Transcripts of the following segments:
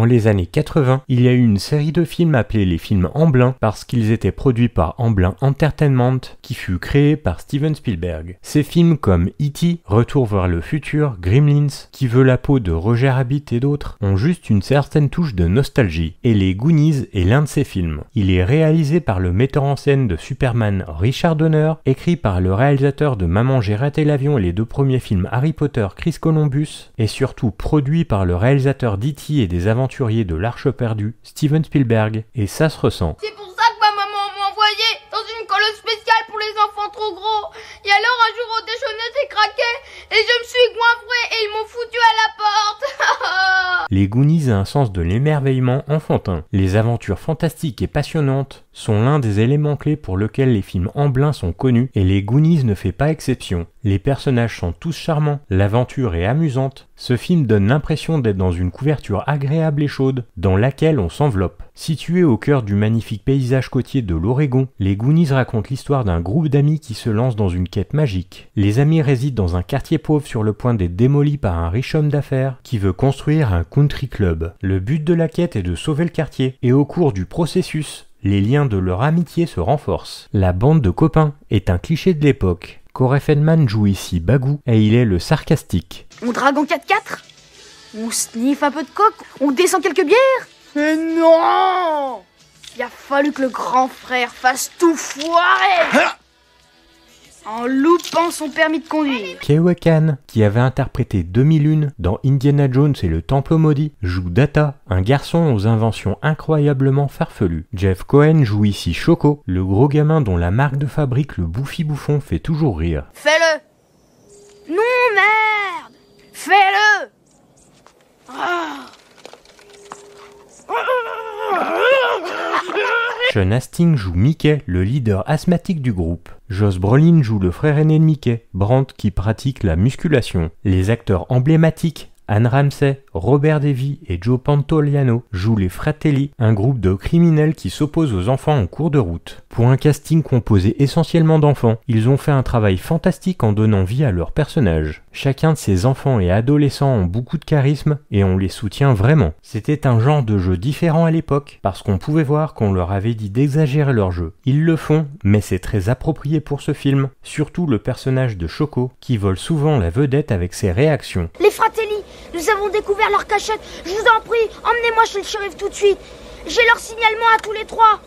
Dans les années 80, il y a eu une série de films appelés les films Amblin parce qu'ils étaient produits par Amblin Entertainment qui fut créé par Steven Spielberg. Ces films comme E.T., Retour vers le futur, Gremlins, Qui veut la peau de Roger Rabbit et d'autres ont juste une certaine touche de nostalgie et les Goonies est l'un de ces films. Il est réalisé par le metteur en scène de Superman Richard Donner, écrit par le réalisateur de Maman j'ai et l'avion et les deux premiers films Harry Potter Chris Columbus et surtout produit par le réalisateur d'E.T. et des aventures aventurier de l'Arche perdue, Steven Spielberg, et ça se ressent. C'est pour ça que ma maman m'a envoyé dans une colonne spéciale pour les enfants trop gros. Et alors un jour au déjeuner j'ai craqué et je me suis goinfré et ils m'ont foutu à la porte. les Goonies a un sens de l'émerveillement enfantin. Les aventures fantastiques et passionnantes sont l'un des éléments clés pour lequel les films blin sont connus et les Goonies ne fait pas exception. Les personnages sont tous charmants, l'aventure est amusante. Ce film donne l'impression d'être dans une couverture agréable et chaude, dans laquelle on s'enveloppe. Situé au cœur du magnifique paysage côtier de l'Oregon, les Goonies racontent l'histoire d'un groupe d'amis qui se lance dans une quête magique. Les amis résident dans un quartier pauvre sur le point d'être démoli par un riche homme d'affaires qui veut construire un country club. Le but de la quête est de sauver le quartier, et au cours du processus, les liens de leur amitié se renforcent. La bande de copains est un cliché de l'époque. Corey Feldman joue ici Bagou et il est le sarcastique. On drague en 4-4 On sniffe un peu de coke On descend quelques bières Mais non Il a fallu que le grand frère fasse tout foirer ah en loupant son permis de conduire. Kewakan, qui avait interprété Demi-Lune dans Indiana Jones et le Temple Maudit, joue Data, un garçon aux inventions incroyablement farfelues. Jeff Cohen joue ici Choco, le gros gamin dont la marque de fabrique le bouffi bouffon fait toujours rire. Fais-le Non, merde Fais-le oh Sean Hastings joue Mickey, le leader asthmatique du groupe. Joss Brolin joue le frère aîné de Mickey, Brandt qui pratique la musculation. Les acteurs emblématiques Anne Ramsey, Robert Davy et Joe Pantoliano jouent les Fratelli, un groupe de criminels qui s'opposent aux enfants en cours de route. Pour un casting composé essentiellement d'enfants, ils ont fait un travail fantastique en donnant vie à leurs personnages. Chacun de ces enfants et adolescents ont beaucoup de charisme et on les soutient vraiment. C'était un genre de jeu différent à l'époque parce qu'on pouvait voir qu'on leur avait dit d'exagérer leur jeu. Ils le font, mais c'est très approprié pour ce film, surtout le personnage de Choco qui vole souvent la vedette avec ses réactions. Les Fratelli, nous avons découvert leur cachette. Je vous en prie, emmenez-moi chez le shérif tout de suite. J'ai leur signalement à tous les trois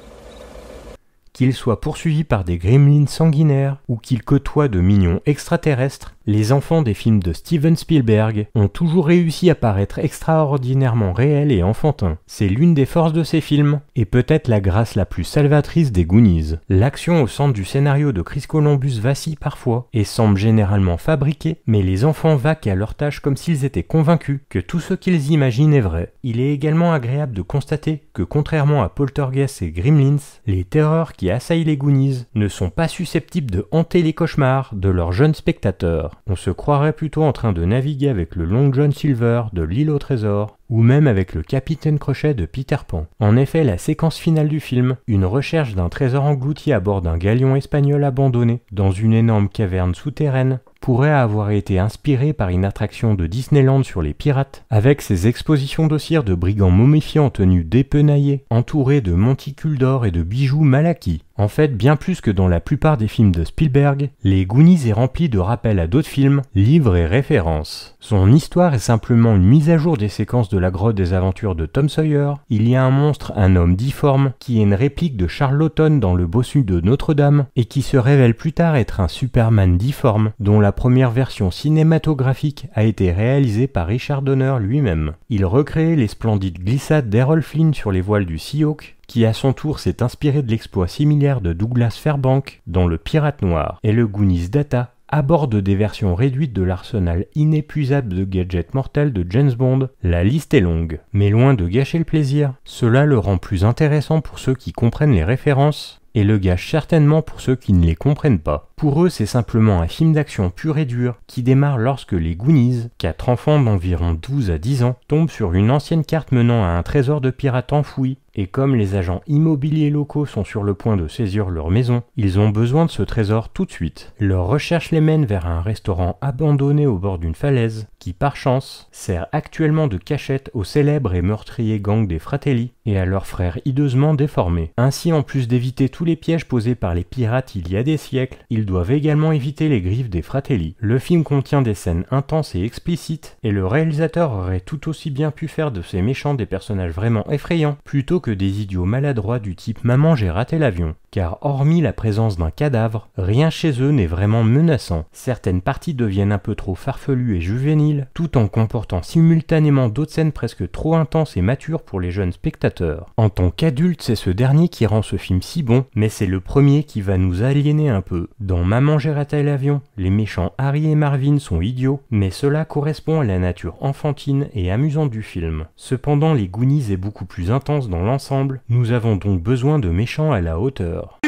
qu'ils soient poursuivis par des gremlins sanguinaires ou qu'ils côtoient de mignons extraterrestres, les enfants des films de Steven Spielberg ont toujours réussi à paraître extraordinairement réels et enfantins. C'est l'une des forces de ces films, et peut-être la grâce la plus salvatrice des Goonies. L'action au centre du scénario de Chris Columbus vacille parfois, et semble généralement fabriquée, mais les enfants vaquent à leur tâche comme s'ils étaient convaincus que tout ce qu'ils imaginent est vrai. Il est également agréable de constater que contrairement à Poltergeist et Gremlins, les terreurs qui assaillent les Goonies ne sont pas susceptibles de hanter les cauchemars de leurs jeunes spectateurs. On se croirait plutôt en train de naviguer avec le Long John Silver de l'île au trésor, ou même avec le capitaine Crochet de Peter Pan. En effet, la séquence finale du film, une recherche d'un trésor englouti à bord d'un galion espagnol abandonné, dans une énorme caverne souterraine, pourrait avoir été inspiré par une attraction de Disneyland sur les pirates, avec ses expositions de de brigands momifiés en tenue dépenaillée, entourés de monticules d'or et de bijoux mal acquis. En fait, bien plus que dans la plupart des films de Spielberg, Les Goonies est rempli de rappels à d'autres films, livres et références. Son histoire est simplement une mise à jour des séquences de la grotte des aventures de Tom Sawyer. Il y a un monstre, un homme difforme, qui est une réplique de Charlotton dans le bossu de Notre-Dame, et qui se révèle plus tard être un Superman difforme, dont la première version cinématographique a été réalisée par Richard Donner lui-même. Il recréait les splendides glissades d'Errol Flynn sur les voiles du Seahawk, qui à son tour s'est inspiré de l'exploit similaire de Douglas Fairbank dans Le Pirate Noir, et le Goonies Data aborde des versions réduites de l'arsenal inépuisable de gadgets mortels de James Bond, la liste est longue. Mais loin de gâcher le plaisir, cela le rend plus intéressant pour ceux qui comprennent les références et le gâche certainement pour ceux qui ne les comprennent pas. Pour eux, c'est simplement un film d'action pur et dur qui démarre lorsque les Goonies, quatre enfants d'environ 12 à 10 ans, tombent sur une ancienne carte menant à un trésor de pirates enfouis, et comme les agents immobiliers locaux sont sur le point de saisir leur maison, ils ont besoin de ce trésor tout de suite. Leur recherche les mène vers un restaurant abandonné au bord d'une falaise, qui par chance sert actuellement de cachette au célèbre et meurtrier gang des Fratelli et à leurs frères hideusement déformés. Ainsi, en plus d'éviter tous les pièges posés par les pirates il y a des siècles, ils doivent également éviter les griffes des Fratelli. Le film contient des scènes intenses et explicites, et le réalisateur aurait tout aussi bien pu faire de ces méchants des personnages vraiment effrayants, plutôt que des idiots maladroits du type Maman j'ai raté l'avion, car hormis la présence d'un cadavre, rien chez eux n'est vraiment menaçant. Certaines parties deviennent un peu trop farfelues et juvéniles tout en comportant simultanément d'autres scènes presque trop intenses et matures pour les jeunes spectateurs. En tant qu'adulte, c'est ce dernier qui rend ce film si bon, mais c'est le premier qui va nous aliéner un peu. Dans Maman j'ai et l'avion, les méchants Harry et Marvin sont idiots, mais cela correspond à la nature enfantine et amusante du film. Cependant, les Goonies est beaucoup plus intense dans l'ensemble, nous avons donc besoin de méchants à la hauteur.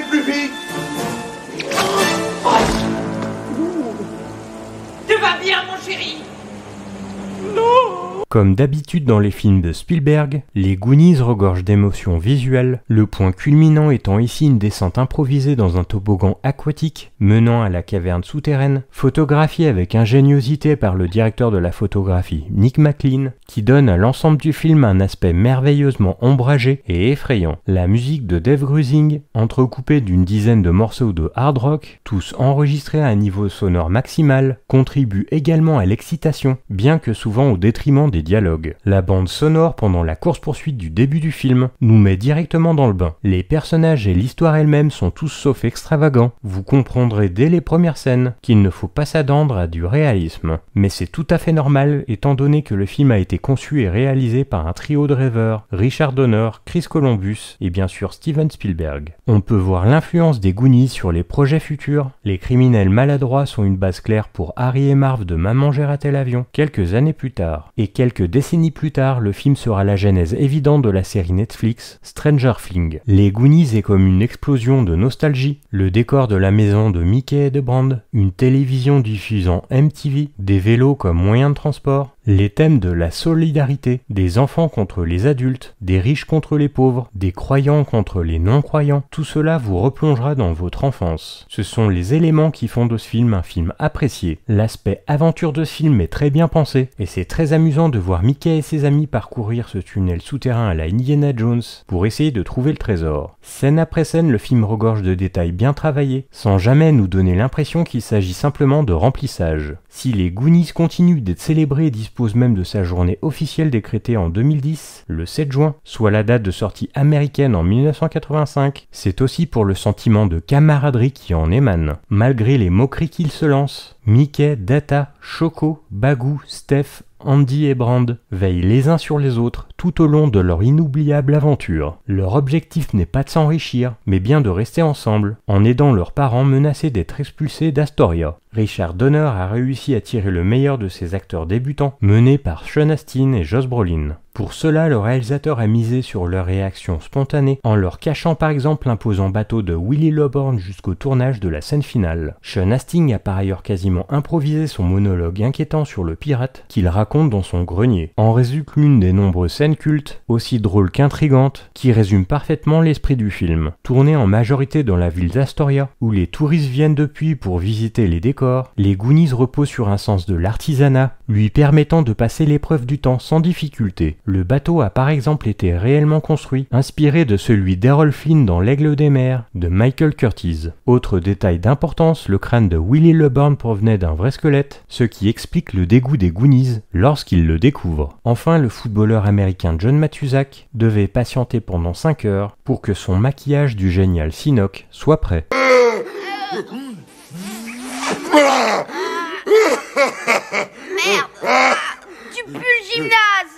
Comme d'habitude dans les films de Spielberg, les Goonies regorgent d'émotions visuelles, le point culminant étant ici une descente improvisée dans un toboggan aquatique menant à la caverne souterraine, photographiée avec ingéniosité par le directeur de la photographie Nick McLean, qui donne à l'ensemble du film un aspect merveilleusement ombragé et effrayant. La musique de Dave Grusing, entrecoupée d'une dizaine de morceaux de hard rock, tous enregistrés à un niveau sonore maximal, contribue également à l'excitation, bien que souvent au détriment des dialogue. La bande sonore pendant la course-poursuite du début du film nous met directement dans le bain. Les personnages et l'histoire elle-même sont tous sauf extravagants. Vous comprendrez dès les premières scènes qu'il ne faut pas s'attendre à du réalisme. Mais c'est tout à fait normal étant donné que le film a été conçu et réalisé par un trio de rêveurs, Richard Donner, Chris Columbus et bien sûr Steven Spielberg. On peut voir l'influence des Goonies sur les projets futurs. Les criminels maladroits sont une base claire pour Harry et Marv de Maman j'ai tel l'avion quelques années plus tard. Et quelques Quelques décennies plus tard, le film sera la genèse évidente de la série Netflix Stranger Fling. Les Goonies est comme une explosion de nostalgie, le décor de la maison de Mickey et de Brand, une télévision diffusant MTV, des vélos comme moyen de transport, les thèmes de la solidarité, des enfants contre les adultes, des riches contre les pauvres, des croyants contre les non-croyants, tout cela vous replongera dans votre enfance. Ce sont les éléments qui font de ce film un film apprécié. L'aspect aventure de ce film est très bien pensé, et c'est très amusant de voir Mickey et ses amis parcourir ce tunnel souterrain à la Indiana Jones pour essayer de trouver le trésor. Scène après scène, le film regorge de détails bien travaillés, sans jamais nous donner l'impression qu'il s'agit simplement de remplissage. Si les Goonies continuent d'être célébrés et dispose même de sa journée officielle décrétée en 2010, le 7 juin, soit la date de sortie américaine en 1985. C'est aussi pour le sentiment de camaraderie qui en émane, malgré les moqueries qu'il se lance. Mickey, Data, Choco, Bagou, Steph, Andy et Brand veillent les uns sur les autres tout au long de leur inoubliable aventure. Leur objectif n'est pas de s'enrichir, mais bien de rester ensemble, en aidant leurs parents menacés d'être expulsés d'Astoria. Richard Donner a réussi à tirer le meilleur de ses acteurs débutants, menés par Sean Astin et Joss Brolin. Pour cela, le réalisateur a misé sur leur réaction spontanée en leur cachant par exemple l'imposant bateau de Willy Loborn jusqu'au tournage de la scène finale. Sean Hastings a par ailleurs quasiment improvisé son monologue inquiétant sur le pirate qu'il raconte dans son grenier. En résulte l'une des nombreuses scènes cultes, aussi drôles qu'intrigantes, qui résument parfaitement l'esprit du film. Tournée en majorité dans la ville d'Astoria, où les touristes viennent depuis pour visiter les décors, les Goonies reposent sur un sens de l'artisanat, lui permettant de passer l'épreuve du temps sans difficulté. Le bateau a par exemple été réellement construit, inspiré de celui d'Errol Flynn dans L'Aigle des mers de Michael Curtis. Autre détail d'importance, le crâne de Willy leborn provenait d'un vrai squelette, ce qui explique le dégoût des Goonies lorsqu'ils le découvrent. Enfin, le footballeur américain John Matuzak devait patienter pendant 5 heures pour que son maquillage du génial Sinoc soit prêt. Ah, merde ah, Tu pues le gymnase